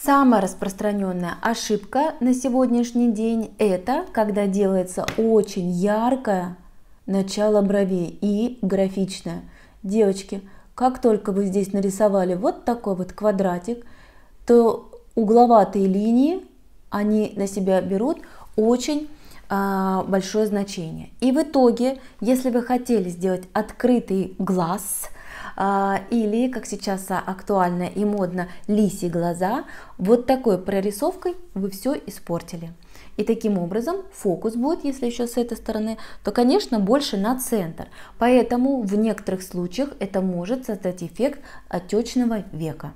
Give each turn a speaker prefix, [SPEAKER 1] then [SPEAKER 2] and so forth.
[SPEAKER 1] Самая распространенная ошибка на сегодняшний день – это когда делается очень яркое начало бровей и графичное. Девочки, как только вы здесь нарисовали вот такой вот квадратик, то угловатые линии, они на себя берут очень а, большое значение. И в итоге, если вы хотели сделать открытый глаз, а, или, как сейчас актуально и модно, лисьи глаза, вот такой прорисовкой вы все испортили. И таким образом фокус будет, если еще с этой стороны, то, конечно, больше на центр. Поэтому в некоторых случаях это может создать эффект отечного века.